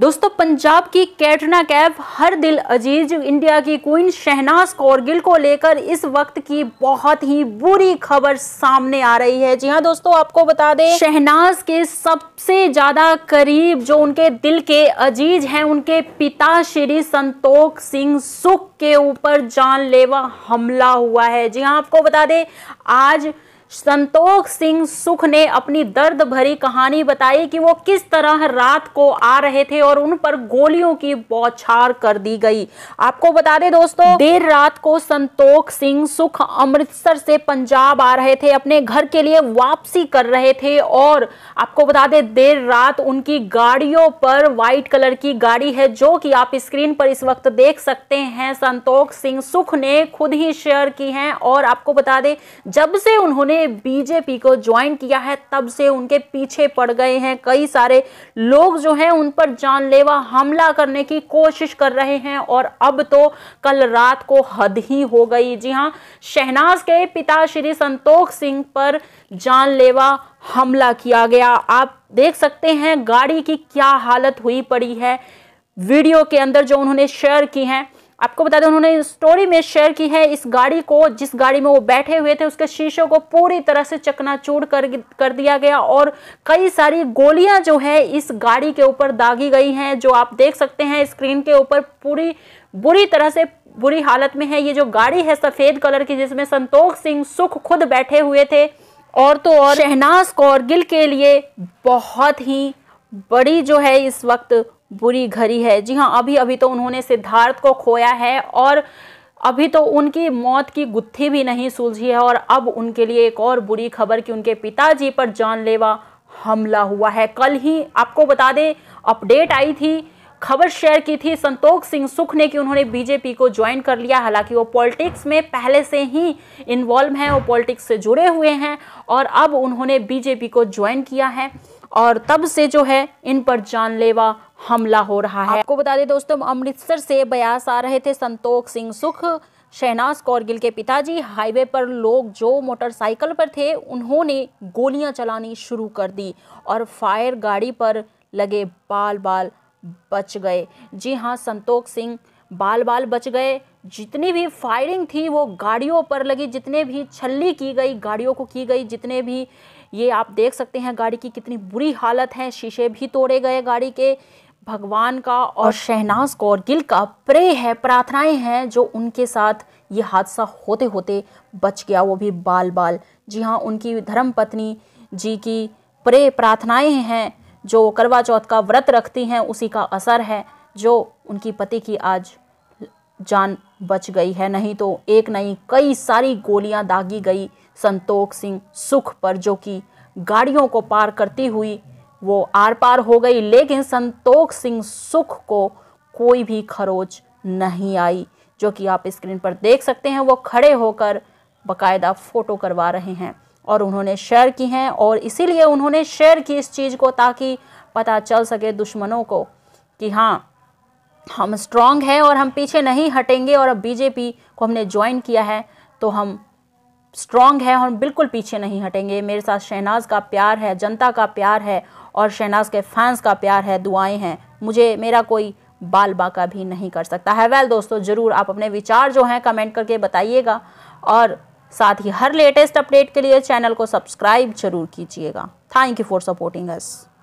दोस्तों पंजाब की कैटरीना कैफ हर दिल अजीज इंडिया की क्वीन शहनाज कौर गिल को लेकर इस वक्त की बहुत ही बुरी खबर सामने आ रही है जी हाँ दोस्तों आपको बता दें शहनाज के सबसे ज्यादा करीब जो उनके दिल के अजीज हैं उनके पिता श्री संतोख सिंह सुख के ऊपर जानलेवा हमला हुआ है जी हाँ आपको बता दें आज संतोष सिंह सुख ने अपनी दर्द भरी कहानी बताई कि वो किस तरह रात को आ रहे थे और उन पर गोलियों की बौछार कर दी गई आपको बता दें दोस्तों देर रात को संतोष सिंह सुख अमृतसर से पंजाब आ रहे थे अपने घर के लिए वापसी कर रहे थे और आपको बता दें देर रात उनकी गाड़ियों पर व्हाइट कलर की गाड़ी है जो कि आप स्क्रीन पर इस वक्त देख सकते हैं संतोष सिंह सुख ने खुद ही शेयर की है और आपको बता दें जब से उन्होंने ने बीजेपी को ज्वाइन किया है तब से उनके पीछे पड़ गए हैं कई सारे लोग जो हैं उन पर जानलेवा हमला करने की कोशिश कर रहे हैं और अब तो कल रात को हद ही हो गई जी हाँ शहनाज के पिता श्री संतोख सिंह पर जानलेवा हमला किया गया आप देख सकते हैं गाड़ी की क्या हालत हुई पड़ी है वीडियो के अंदर जो उन्होंने शेयर की हैं आपको बता दें उन्होंने स्टोरी में शेयर की है इस गाड़ी को जिस गाड़ी में वो बैठे हुए थे उसके शीशों को पूरी तरह से चकनाचूर कर कर दिया गया और कई सारी गोलियां जो है इस गाड़ी के ऊपर दागी गई हैं जो आप देख सकते हैं स्क्रीन के ऊपर पूरी बुरी तरह से बुरी हालत में है ये जो गाड़ी है सफ़ेद कलर की जिसमें संतोष सिंह सुख खुद बैठे हुए थे और तो और शहनाज कौर गिल के लिए बहुत ही बड़ी जो है इस वक्त बुरी घड़ी है जी हाँ अभी अभी तो उन्होंने सिद्धार्थ को खोया है और अभी तो उनकी मौत की गुत्थी भी नहीं सुलझी है और अब उनके लिए एक और बुरी खबर कि उनके पिताजी पर जानलेवा हमला हुआ है कल ही आपको बता दें अपडेट आई थी खबर शेयर की थी संतोख सिंह सुख ने कि उन्होंने बीजेपी को ज्वाइन कर लिया हालांकि वो पॉलिटिक्स में पहले से ही इन्वॉल्व हैं वो पॉलिटिक्स से जुड़े हुए हैं और अब उन्होंने बीजेपी को ज्वाइन किया है और तब से जो है इन पर जानलेवा हमला हो रहा है आपको बता दें दोस्तों अमृतसर से बयास आ रहे थे संतोख सिंह सुख शहनाज कौर गिल के पिताजी हाईवे पर लोग जो मोटरसाइकिल पर थे उन्होंने गोलियां चलानी शुरू कर दी और फायर गाड़ी पर लगे बाल बाल बच गए जी हाँ संतोख सिंह बाल बाल बच गए जितनी भी फायरिंग थी वो गाड़ियों पर लगी जितने भी छल्ली की गई गाड़ियों को की गई जितने भी ये आप देख सकते हैं गाड़ी की कितनी बुरी हालत है शीशे भी तोड़े गए गाड़ी के भगवान का और शहनाज कौर गिल का प्रे है प्रार्थनाएं हैं जो उनके साथ ये हादसा होते होते बच गया वो भी बाल बाल जी हाँ उनकी धर्म पत्नी जी की प्रे प्रार्थनाएं हैं जो करवा चौथ का व्रत रखती हैं उसी का असर है जो उनकी पति की आज जान बच गई है नहीं तो एक नहीं कई सारी गोलियां दागी गई संतोख सिंह सुख पर जो कि गाड़ियों को पार करती हुई वो आर पार हो गई लेकिन संतोख सिंह सुख को कोई भी खरोच नहीं आई जो कि आप स्क्रीन पर देख सकते हैं वो खड़े होकर बकायदा फ़ोटो करवा रहे हैं और उन्होंने शेयर की हैं और इसीलिए उन्होंने शेयर की इस चीज़ को ताकि पता चल सके दुश्मनों को कि हाँ हम स्ट्रांग हैं और हम पीछे नहीं हटेंगे और अब बीजेपी को हमने ज्वाइन किया है तो हम स्ट्रांग हैं और बिल्कुल पीछे नहीं हटेंगे मेरे साथ शहनाज का प्यार है जनता का प्यार है और शहनाज के फैंस का प्यार है दुआएं हैं मुझे मेरा कोई बाल बाका भी नहीं कर सकता है वेल दोस्तों ज़रूर आप अपने विचार जो हैं कमेंट करके बताइएगा और साथ ही हर लेटेस्ट अपडेट के लिए चैनल को सब्सक्राइब जरूर कीजिएगा thank you for supporting us